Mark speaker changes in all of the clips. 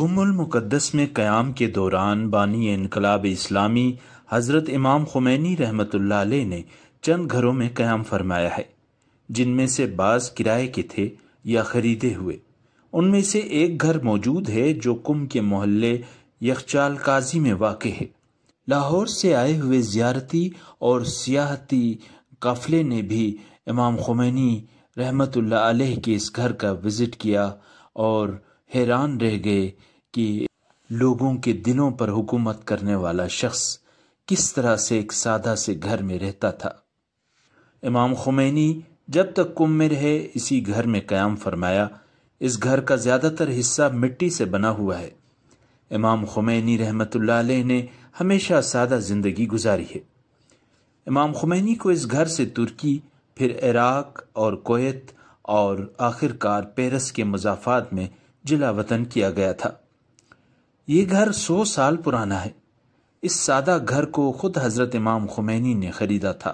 Speaker 1: कुमुल मुकद्दस में क़्याम के दौरान बानी इनकलाब इस्लामी हज़रत इमाम खुमैनी रहमत ने चंद घरों में क़्याम फरमाया है जिनमें से बाज़ किराए के थे या ख़रीदे हुए उनमें से एक घर मौजूद है जो कुम के मोहल्ले यखचाल काजी में वाक़ है लाहौर से आए हुए ज़्यारती और सियाहती काफ़ले ने भी इमाम खुमैनी रहमत के इस घर का विज़िट किया और हैरान रह गए कि लोगों के दिलों पर हुकूमत करने वाला शख्स किस तरह से एक सादा से घर में रहता था इमाम खुमैनी जब तक कुम में रहे इसी घर में क़याम फरमाया इस घर का ज़्यादातर हिस्सा मिट्टी से बना हुआ है इमाम खुमैनी रहमत ने हमेशा सादा ज़िंदगी गुजारी है इमाम खुमैनी को इस घर से तुर्की फिर इराक और कोयत और आखिरकार पेरस के मजाफात में जिला वतन किया गया था ये घर सौ साल पुराना है इस सादा घर को खुद हजरत इमाम खुमैनी ने खरीदा था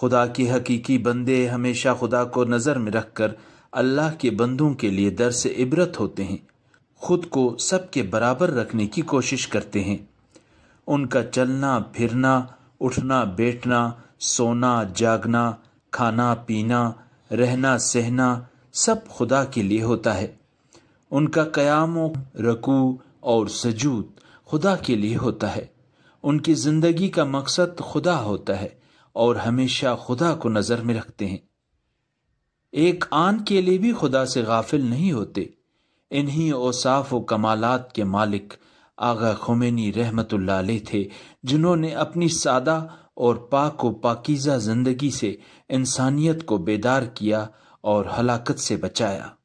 Speaker 1: खुदा के हकीकी बंदे हमेशा खुदा को नज़र में रखकर अल्लाह के बंदों के लिए दर से इबरत होते हैं खुद को सबके बराबर रखने की कोशिश करते हैं उनका चलना फिरना उठना बैठना सोना जागना खाना पीना रहना सहना सब खुदा के लिए होता है उनका क्याम रकू और सजूद खुदा के लिए होता है उनकी ज़िंदगी का मकसद खुदा होता है और हमेशा खुदा को नज़र में रखते हैं एक आन के लिए भी खुदा से गाफिल नहीं होते इन्हीं ओसाफ व कमालत के मालिक आगा खुमैनी रहमत थे जिन्होंने अपनी सादा और पाक व पाकिज़ा ज़िंदगी से इंसानियत को बेदार किया और हलाकत से बचाया